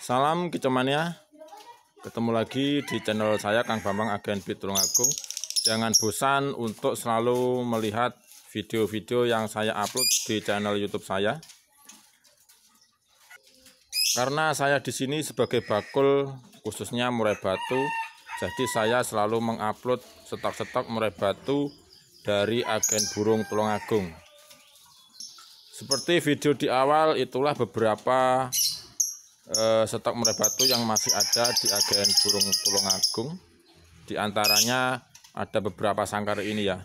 Salam kicemania. Ya. Ketemu lagi di channel saya Kang Bambang Agen Pitulung agung. Jangan bosan untuk selalu melihat video-video yang saya upload di channel YouTube saya. Karena saya di sini sebagai bakul khususnya murai batu, jadi saya selalu mengupload stok-stok murai batu dari agen burung Tulungagung. Seperti video di awal itulah beberapa eh, stok murai batu yang masih ada di agen burung Tulungagung di antaranya ada beberapa sangkar ini ya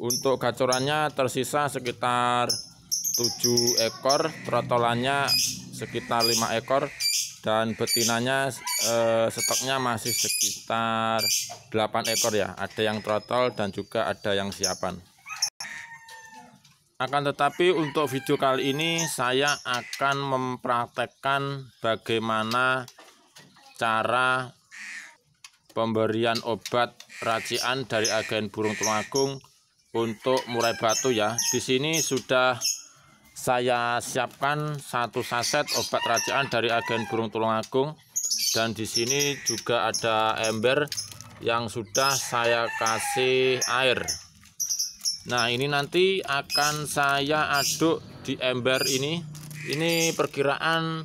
untuk gacorannya tersisa sekitar 7 ekor trotolannya sekitar 5 ekor dan betinanya eh, stoknya masih sekitar 8 ekor ya ada yang trotol dan juga ada yang siapan akan tetapi untuk video kali ini saya akan mempraktekkan bagaimana cara pemberian obat racian dari agen burung tulungagung untuk murai batu ya. Di sini sudah saya siapkan satu saset obat racian dari agen burung tulungagung dan di sini juga ada ember yang sudah saya kasih air Nah ini nanti akan saya aduk di ember ini Ini perkiraan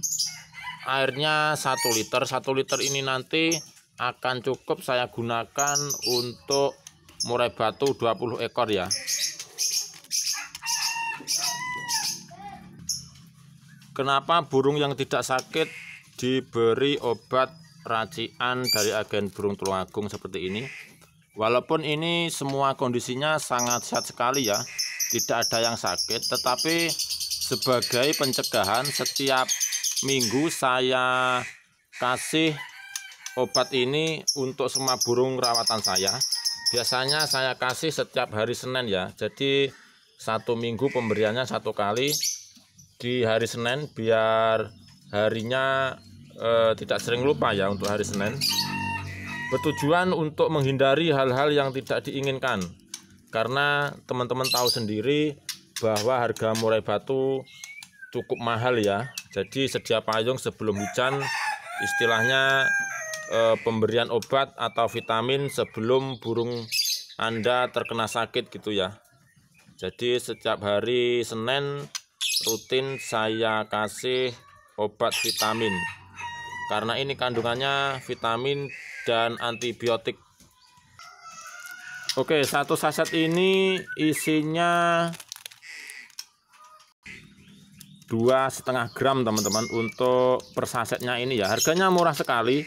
airnya 1 liter 1 liter ini nanti akan cukup saya gunakan untuk murai batu 20 ekor ya Kenapa burung yang tidak sakit diberi obat racian dari agen burung tulung agung seperti ini Walaupun ini semua kondisinya sangat sehat sekali ya, tidak ada yang sakit, tetapi sebagai pencegahan setiap minggu saya kasih obat ini untuk semua burung rawatan saya. Biasanya saya kasih setiap hari Senin ya. Jadi satu minggu pemberiannya satu kali di hari Senin biar harinya eh, tidak sering lupa ya untuk hari Senin bertujuan untuk menghindari hal-hal yang tidak diinginkan karena teman-teman tahu sendiri bahwa harga murai batu cukup mahal ya jadi setiap payung sebelum hujan istilahnya e, pemberian obat atau vitamin sebelum burung anda terkena sakit gitu ya jadi setiap hari Senin rutin saya kasih obat vitamin karena ini kandungannya vitamin dan antibiotik Oke satu saset ini isinya dua setengah gram teman-teman untuk per sasetnya ini ya harganya murah sekali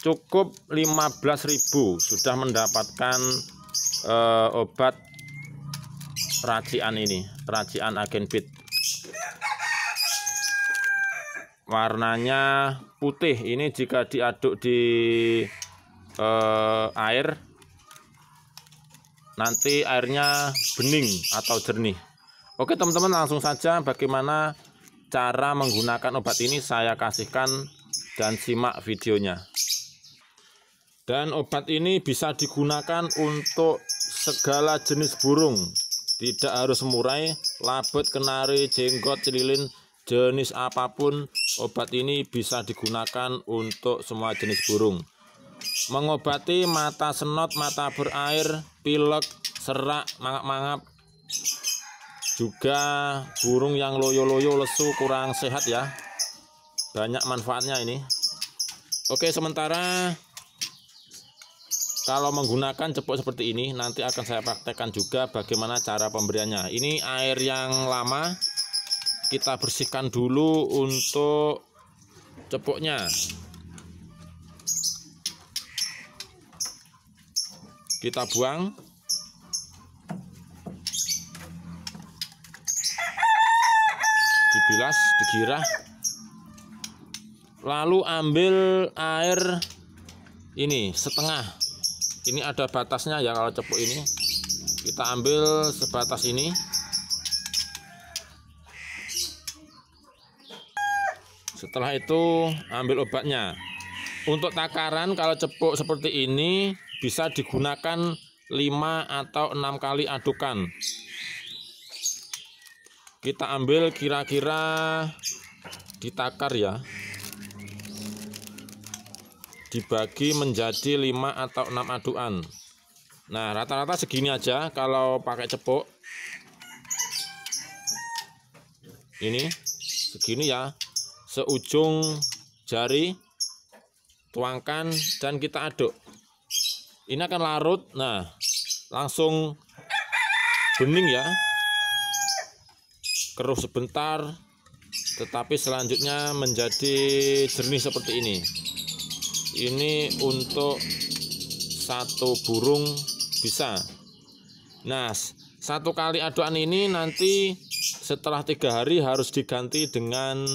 cukup 15.000 sudah mendapatkan eh, obat racian ini racian agen bit warnanya putih ini jika diaduk di eh, air nanti airnya bening atau jernih Oke teman-teman langsung saja bagaimana cara menggunakan obat ini saya kasihkan dan simak videonya dan obat ini bisa digunakan untuk segala jenis burung tidak harus murai labet kenari jenggot celilin jenis apapun obat ini bisa digunakan untuk semua jenis burung mengobati mata senot, mata berair, pilek, serak, mangap-mangap. Juga burung yang loyo-loyo lesu kurang sehat ya. Banyak manfaatnya ini. Oke, sementara kalau menggunakan cepuk seperti ini nanti akan saya praktekkan juga bagaimana cara pemberiannya. Ini air yang lama kita bersihkan dulu untuk cepuknya kita buang dibilas digirah lalu ambil air ini setengah ini ada batasnya ya kalau cepuk ini kita ambil sebatas ini setelah itu ambil obatnya untuk takaran kalau cepuk seperti ini bisa digunakan 5 atau 6 kali adukan. Kita ambil kira-kira ditakar ya. Dibagi menjadi 5 atau 6 aduan. Nah, rata-rata segini aja kalau pakai cepuk. Ini segini ya. Seujung jari tuangkan dan kita aduk ini akan larut nah langsung bening ya keruh sebentar tetapi selanjutnya menjadi jernih seperti ini ini untuk satu burung bisa nah satu kali aduan ini nanti setelah tiga hari harus diganti dengan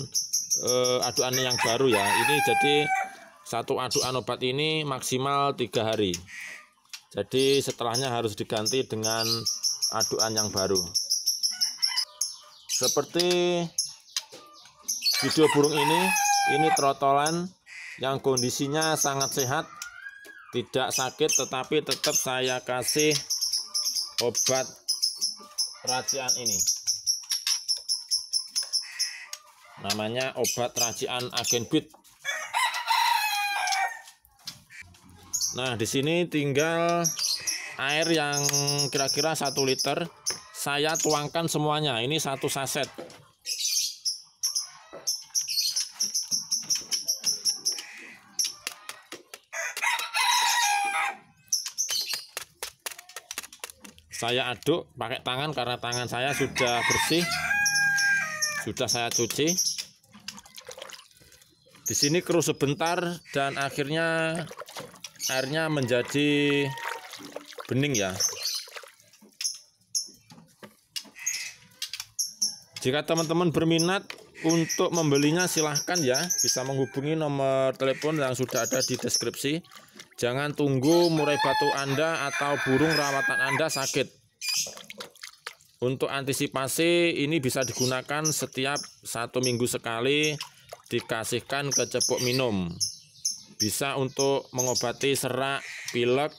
eh, aduan yang baru ya ini jadi satu aduan obat ini maksimal tiga hari. Jadi setelahnya harus diganti dengan aduan yang baru. Seperti video burung ini, ini trotolan yang kondisinya sangat sehat, tidak sakit tetapi tetap saya kasih obat racian ini. Namanya obat racian agen bit Nah, di sini tinggal air yang kira-kira 1 liter. Saya tuangkan semuanya. Ini satu saset. Saya aduk pakai tangan karena tangan saya sudah bersih. Sudah saya cuci. Di sini keruh sebentar dan akhirnya airnya menjadi bening ya jika teman-teman berminat untuk membelinya silahkan ya bisa menghubungi nomor telepon yang sudah ada di deskripsi jangan tunggu murai batu anda atau burung rawatan anda sakit untuk antisipasi ini bisa digunakan setiap satu minggu sekali dikasihkan ke cepuk minum bisa untuk mengobati serak, pilek,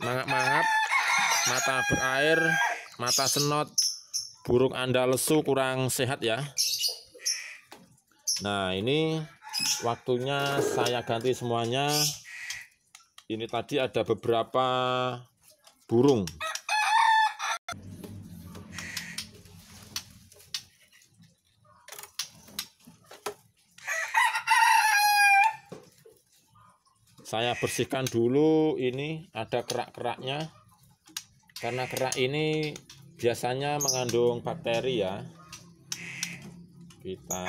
mangap-mangap, mata berair, mata senot, burung Anda lesu kurang sehat ya. Nah, ini waktunya saya ganti semuanya. Ini tadi ada beberapa burung saya bersihkan dulu ini ada kerak-keraknya karena kerak ini biasanya mengandung bakteri ya kita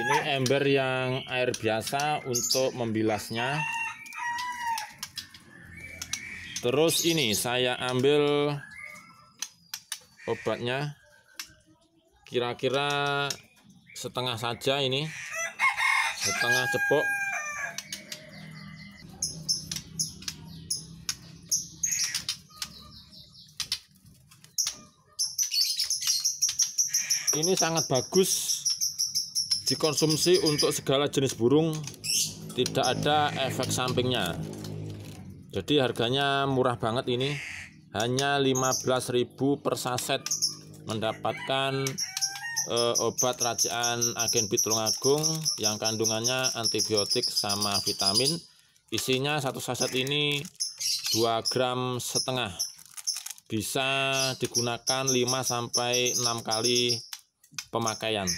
ini ember yang air biasa untuk membilasnya terus ini saya ambil obatnya kira-kira setengah saja ini setengah cepok ini sangat bagus dikonsumsi untuk segala jenis burung tidak ada efek sampingnya jadi harganya murah banget ini hanya 15.000 per saset mendapatkan e, obat rajaan agen pitung agung yang kandungannya antibiotik sama vitamin isinya satu saset ini 2 gram setengah bisa digunakan 5 sampai 6 kali pemakaian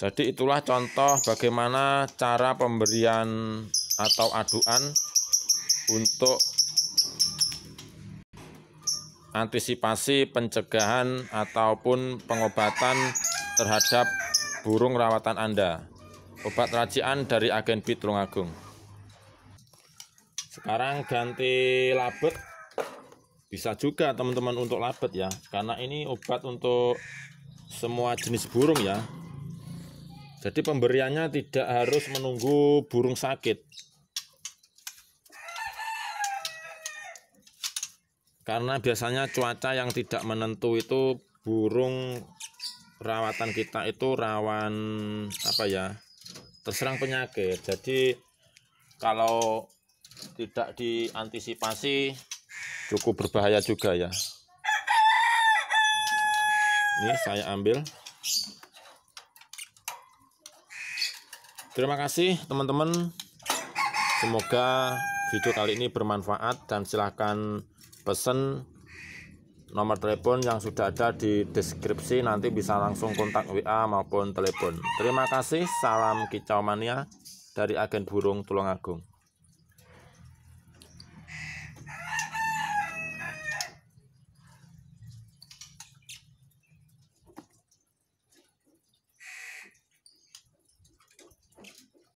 jadi itulah contoh bagaimana cara pemberian atau aduan untuk antisipasi pencegahan ataupun pengobatan terhadap burung rawatan Anda. Obat racian dari agen B Agung. Sekarang ganti labet. Bisa juga teman-teman untuk labet ya, karena ini obat untuk semua jenis burung ya. Jadi pemberiannya tidak harus menunggu burung sakit. Karena biasanya cuaca yang tidak menentu itu burung rawatan kita itu rawan apa ya? terserang penyakit. Jadi kalau tidak diantisipasi cukup berbahaya juga ya. Ini saya ambil. Terima kasih teman-teman. Semoga video kali ini bermanfaat dan silahkan pesan nomor telepon yang sudah ada di deskripsi nanti bisa langsung kontak WA maupun telepon. Terima kasih, salam kicau mania dari agen burung Tulungagung.